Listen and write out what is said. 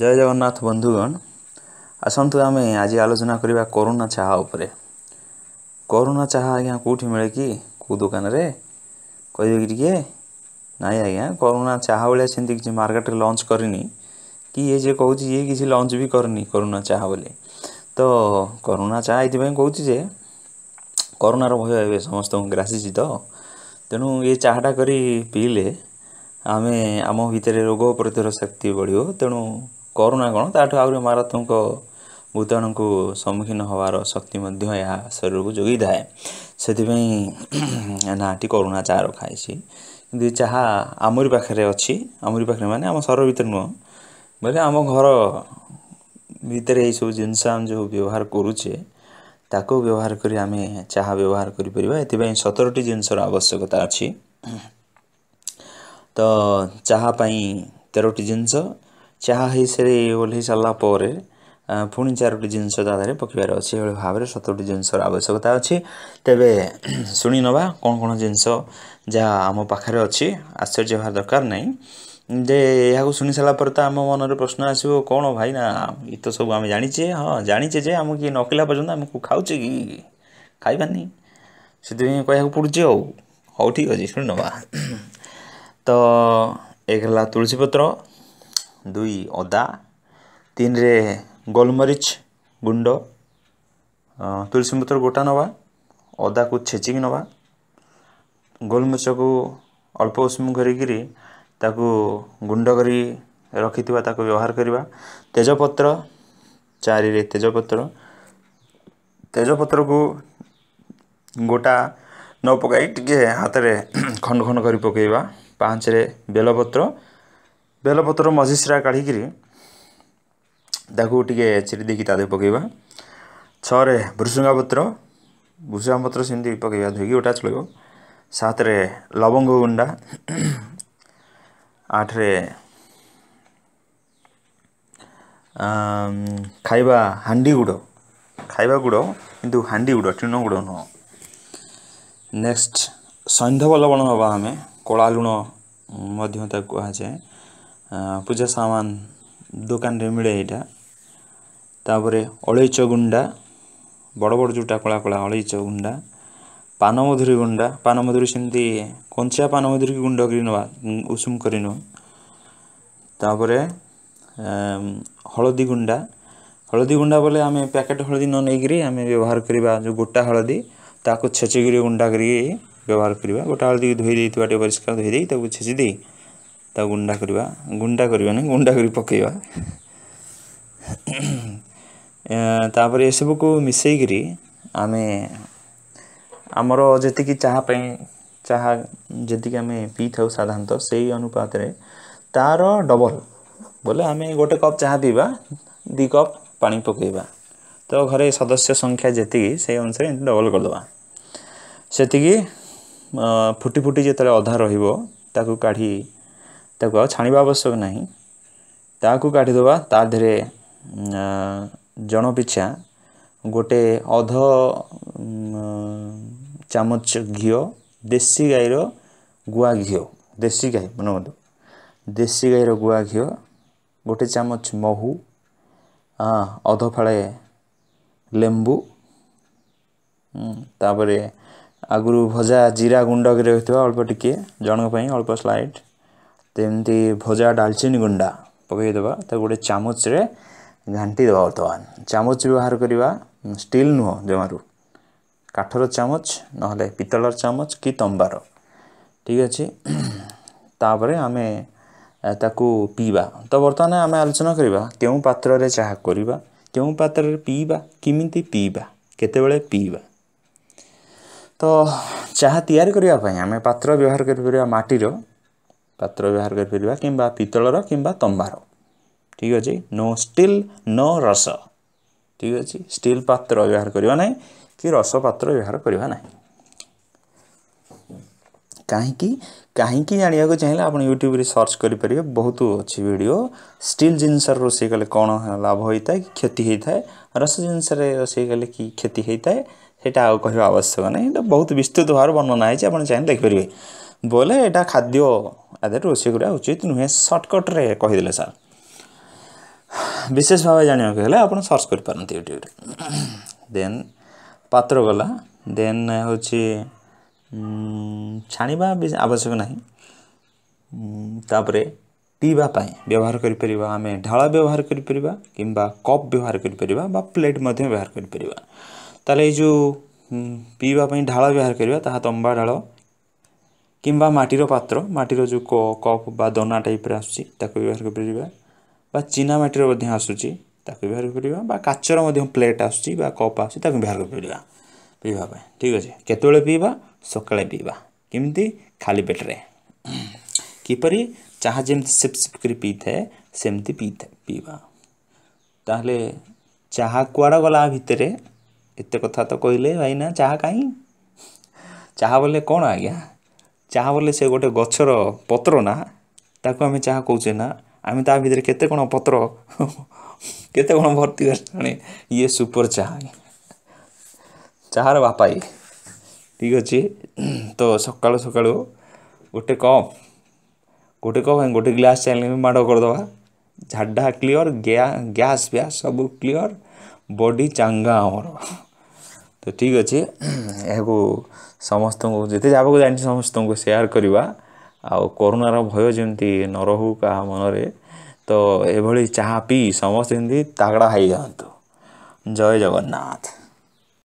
ଜୟ ଜଗନ୍ନାଥ ବନ୍ଧୁଗଣ ଆସନ୍ତୁ ଆମେ ଆଜି ଆଲୋଚନା କରିବା କରୋନା ଚାହା ଉପରେ କରୋନା ଚାହା ଆଜ୍ଞା କେଉଁଠି ମିଳେ କି କେଉଁ ଦୋକାନରେ କହିବେ କି ଟିକିଏ ନାଇଁ ଆଜ୍ଞା କରୋନା ଚାହା ଭଳିଆ ସେମିତି କିଛି ମାର୍କେଟରେ ଲଞ୍ଚ କରିନି କି ଇଏ ଯିଏ କହୁଛି ଇଏ କିଛି ଲଞ୍ଚ ବି କରିନି କରୋନା ଚାହା ବୋଲି ତ କରୋନା ଚାହା ଏଥିପାଇଁ କହୁଛି ଯେ କରୋନାର ଭୟ ଏବେ ସମସ୍ତଙ୍କୁ ଗ୍ରାସିଛି ତ ତେଣୁ ଏ ଚାହାଟା କରି ପିଇଲେ ଆମେ ଆମ ଭିତରେ ରୋଗ ପ୍ରତିରୋଧ ଶକ୍ତି ବଢ଼ିବ ତେଣୁ କରୁନା କ'ଣ ତାଠୁ ଆହୁରି ମାରାତ୍ମକ ଭୂତାଣୁକୁ ସମ୍ମୁଖୀନ ହେବାର ଶକ୍ତି ମଧ୍ୟ ଏହା ଶରୀରକୁ ଯୋଗେଇଥାଏ ସେଥିପାଇଁ ନାଟି କରୋନା ଚା' ରଖାଯାଇଛି କିନ୍ତୁ ଚାହା ଆମରି ପାଖରେ ଅଛି ଆମରି ପାଖରେ ମାନେ ଆମ ସହର ଭିତରେ ନୁହଁ ବୋଇଲେ ଆମ ଘର ଭିତରେ ଏଇସବୁ ଜିନିଷ ଆମେ ଯେଉଁ ବ୍ୟବହାର କରୁଛେ ତାକୁ ବ୍ୟବହାର କରି ଆମେ ଚାହା ବ୍ୟବହାର କରିପାରିବା ଏଥିପାଇଁ ସତରଟି ଜିନିଷର ଆବଶ୍ୟକତା ଅଛି ତ ଚାହା ପାଇଁ ତେରଟି ଜିନିଷ ଚାହା ହେଇସାରି ଓହ୍ଲେଇ ସାରିଲା ପରେ ପୁଣି ଚାରୋଟି ଜିନିଷ ତା ଦେହରେ ପକେଇବାର ଅଛି ଏଭଳି ଭାବରେ ସତୋଟି ଜିନିଷର ଆବଶ୍ୟକତା ଅଛି ତେବେ ଶୁଣିନେବା କ'ଣ କ'ଣ ଜିନିଷ ଯାହା ଆମ ପାଖରେ ଅଛି ଆଶ୍ଚର୍ଯ୍ୟ ହେବା ଦରକାର ନାହିଁ ଯେ ଏହାକୁ ଶୁଣି ସାରିଲା ପରେ ତ ଆମ ମନରେ ପ୍ରଶ୍ନ ଆସିବ କ'ଣ ଭାଇନା ନା ତ ସବୁ ଆମେ ଜାଣିଛେ ହଁ ଜାଣିଛେ ଯେ ଆମକୁ କିଏ ନକିଲା ପର୍ଯ୍ୟନ୍ତ ଆମକୁ ଖାଉଛେ କି ଖାଇବାନି ସେଥିପାଇଁ କହିବାକୁ ପଡ଼ୁଛି ଆଉ ହଉ ଠିକ୍ ଅଛି ଶୁଣିନେବା ତ ଏକ ହେଲା ତୁଳସୀ ପତ୍ର ଦୁଇ ଅଦା ତିନିରେ ଗୋଲମରିଚ ଗୁଣ୍ଡ ତୁଳସୀ ପତ୍ର ଗୋଟା ନେବା ଅଦାକୁ ଛେଚିକି ନେବା ଗୋଲମରିଚକୁ ଅଳ୍ପ ଉଷୁମ କରିକିରି ତାକୁ ଗୁଣ୍ଡ କରି ରଖିଥିବା ତାକୁ ବ୍ୟବହାର କରିବା ତେଜପତ୍ର ଚାରିରେ ତେଜପତ୍ର ତେଜପତ୍ରକୁ ଗୋଟା ନ ପକାଇ ଟିକିଏ ହାତରେ ଖଣ୍ଡ ଖଣ୍ଡ କରି ପକାଇବା ପାଞ୍ଚରେ ବେଲପତ୍ର ବେଲପତ୍ର ମଝିସିରା କାଢ଼ିକିରି ତାକୁ ଟିକେ ଚିରି ଦେଇକି ତା ଦେହରେ ପକାଇବା ଛଅରେ ଭୃଷୁଙ୍ଗା ପତ୍ର ଭୃଷୁଙ୍ଗା ପତ୍ର ସେମିତି ପକାଇବା ଧୋଇକି ଗୋଟା ଚଳିବ ସାତରେ ଲବଙ୍ଗ ଗୁଣ୍ଡା ଆଠରେ ଖାଇବା ହାଣ୍ଡି ଗୁଡ଼ ଖାଇବା ଗୁଡ଼ କିନ୍ତୁ ହାଣ୍ଡି ଗୁଡ଼ ଟିଣ ଗୁଡ଼ ନୁହଁ ନେକ୍ସଟ ସନ୍ଧବ ଲବଣ ନେବା ଆମେ କଳା ଲୁଣ ମଧ୍ୟ ତାକୁ କୁହାଯାଏ ପୂଜା ସାମାନ ଦୋକାନରେ ମିଳେ ଏଇଟା ତାପରେ ଅଳେଇଚ ଗୁଣ୍ଡା ବଡ଼ ବଡ଼ ଯେଉଁଟା କଳା କଳା ଅଳେଇଚ ଗୁଣ୍ଡା ପାନମଧୁରୀ ଗୁଣ୍ଡା ପାନମଧୁରୀ ସେମିତି କଞ୍ଚା ପାନମଧୁରୀ ଗୁଣ୍ଡ କରି ନେବା ଉଷୁମ କରି ନେବା ତାପରେ ହଳଦୀ ଗୁଣ୍ଡା ହଳଦୀ ଗୁଣ୍ଡା ବୋଲେ ଆମେ ପ୍ୟାକେଟ୍ ହଳଦୀ ନ ନେଇକରି ଆମେ ବ୍ୟବହାର କରିବା ଯେଉଁ ଗୋଟା ହଳଦୀ ତାକୁ ଛେଚିକିରି ଗୁଣ୍ଡା କରିକି ବ୍ୟବହାର କରିବା ଗୋଟା ହଳଦୀକୁ ଧୋଇ ଦେଇଥିବା ଟିକେ ପରିଷ୍କାର ଧୋଇ ଦେଇ ତାକୁ ଛେଚି ଦେଇ ତାକୁ ଗୁଣ୍ଡା କରିବା ଗୁଣ୍ଡା କରିବାନି ଗୁଣ୍ଡା କରି ପକାଇବା ତାପରେ ଏସବୁକୁ ମିଶାଇକିରି ଆମେ ଆମର ଯେତିକି ଚାହା ପାଇଁ ଚାହା ଯେତିକି ଆମେ ପିଇଥାଉ ସାଧାରଣତଃ ସେଇ ଅନୁପାତରେ ତା'ର ଡବଲ୍ ବୋଲେ ଆମେ ଗୋଟେ କପ୍ ଚାହା ପିଇବା ଦୁଇ କପ୍ ପାଣି ପକାଇବା ତ ଘରେ ସଦସ୍ୟ ସଂଖ୍ୟା ଯେତିକି ସେଇ ଅନୁସାରେ ଏମିତି ଡବଲ୍ କରିଦେବା ସେତିକି ଫୁଟି ଫୁଟି ଯେତେବେଳେ ଅଧା ରହିବ ତାକୁ କାଢ଼ି ତାକୁ ଆଉ ଛାଣିବା ଆବଶ୍ୟକ ନାହିଁ ତାହାକୁ କାଟିଦେବା ତା ଦେହରେ ଜଣ ପିଛା ଗୋଟେ ଅଧ ଚାମଚ ଘିଅ ଦେଶୀ ଗାଈର ଗୁଆ ଘିଅ ଦେଶୀ ଗାଈ ମନେବନ୍ଧୁ ଦେଶୀ ଗାଈର ଗୁଆ ଘିଅ ଗୋଟେ ଚାମଚ ମହୁ ଅଧ ଫାଳେ ଲେମ୍ବୁ ତାପରେ ଆଗରୁ ଭଜା ଜିରା ଗୁଣ୍ଡ କରି ରହିଥିବା ଅଳ୍ପ ଟିକିଏ ଜଣଙ୍କ ପାଇଁ ଅଳ୍ପ ସ୍ଲାଇଟ୍ ଯେମିତି ଭଜା ଡାଲଚିନି ଗୁଣ୍ଡା ପକାଇଦେବା ତାକୁ ଗୋଟେ ଚାମଚରେ ଘାଣ୍ଟି ଦେବା ବର୍ତ୍ତମାନ ଚାମଚ ବ୍ୟବହାର କରିବା ଷ୍ଟିଲ୍ ନୁହଁ ଜମାରୁ କାଠର ଚାମଚ ନହେଲେ ପିତ୍ତଳର ଚାମଚ କି ତମ୍ବାର ଠିକ୍ ଅଛି ତାପରେ ଆମେ ତାକୁ ପିଇବା ତ ବର୍ତ୍ତମାନ ଆମେ ଆଲୋଚନା କରିବା କେଉଁ ପାତ୍ରରେ ଚାହା କରିବା କେଉଁ ପାତ୍ରରେ ପିଇବା କେମିତି ପିଇବା କେତେବେଳେ ପିଇବା ତ ଚାହା ତିଆରି କରିବା ପାଇଁ ଆମେ ପାତ୍ର ବ୍ୟବହାର କରିପାରିବା ମାଟିର पात्र व्यवहार करतलर कि तंबार ठीक अच्छे नो स्टिल नो रस ठीक अच्छे स्टिल पत्र व्यवहार करवा ना कि रस पत्र व्यवहार करवा ना कहीं कहीं जाना चाहिए आप यूट्यूब सर्च करें बहुत अच्छे भिड स्टिल जिनस रोष कले कौन लाभ होता है कि क्षति होता है रस जिनस रोष कले कि क्षति होता है सेटा आवश्यक ना तो बहुत विस्तृत भाव वर्णना है आप चाहिए देखिपर बोले यहाँ खाद्य रोष करवा उचित नुहे सर्टकट्रे कहीदे सार विशेष भाव जानवाक आप सर्च कर पारती यूट्यूब देन पात्र गला देन हूँ छाणवा आवश्यक नहींपर पीवापी व्यवहार करें ढाला व्यवहार करवा कप व्यवहार करेट व्यवहार करें जो पीवापी ढाला व्यवहार करवा तंबा ढाला किंवा मटीर पत्र मटीर जो कप दना टाइप आसू व्यवहार कर चीना मटीर आसूँ व्यवहार कर काचर प्लेट आसप आसहार कर पीवाप ठीक अच्छे केत पीवा सका पीवा किमती खाली पेटे किपर चाह जमी सिप सिप कर पी थाए सेमती पी थाए पीवा ताहले चाह कड़ गला भितर एत कथा तो कहले भाईना चाह कहीं चाह बोले कौन आ गया ଚାହା ବୋଲେ ସେ ଗୋଟେ ଗଛର ପତ୍ର ନା ତାକୁ ଆମେ ଚାହା କହୁଛେ ନା ଆମେ ତା ଭିତରେ କେତେ କ'ଣ ପତ୍ର କେତେ କ'ଣ ଭର୍ତ୍ତି କରିଲାଣି ଇଏ ସୁପର ଚାହା ଚାହାର ବାପା ଇଏ ଠିକ୍ ଅଛି ତ ସକାଳୁ ସକାଳୁ ଗୋଟେ କପ୍ ଗୋଟେ କପ୍ ଗୋଟେ ଗ୍ଲାସ୍ ଚାହିଁଲେ ବି ମାଡ଼ କରିଦେବା ଝାଡ଼ା କ୍ଲିଅର୍ ଗ୍ୟାସ୍ ବ୍ୟାସ୍ ସବୁ କ୍ଲିଅର୍ ବଡ଼ି ଚାଙ୍ଗା ଆମର ତ ଠିକ୍ ଅଛି ଏହାକୁ ସମସ୍ତଙ୍କୁ ଯେତେ ଯାହାକୁ ଜାଣିଛୁ ସମସ୍ତଙ୍କୁ ସେୟାର କରିବା ଆଉ କରୋନାର ଭୟ ଯେମିତି ନ ରହୁ କାହା ମନରେ ତ ଏଭଳି ଚାହା ପିଇ ସମସ୍ତେ ଯେମିତି ତାଗଡ଼ା ହେଇଯାଆନ୍ତୁ ଜୟ ଜଗନ୍ନାଥ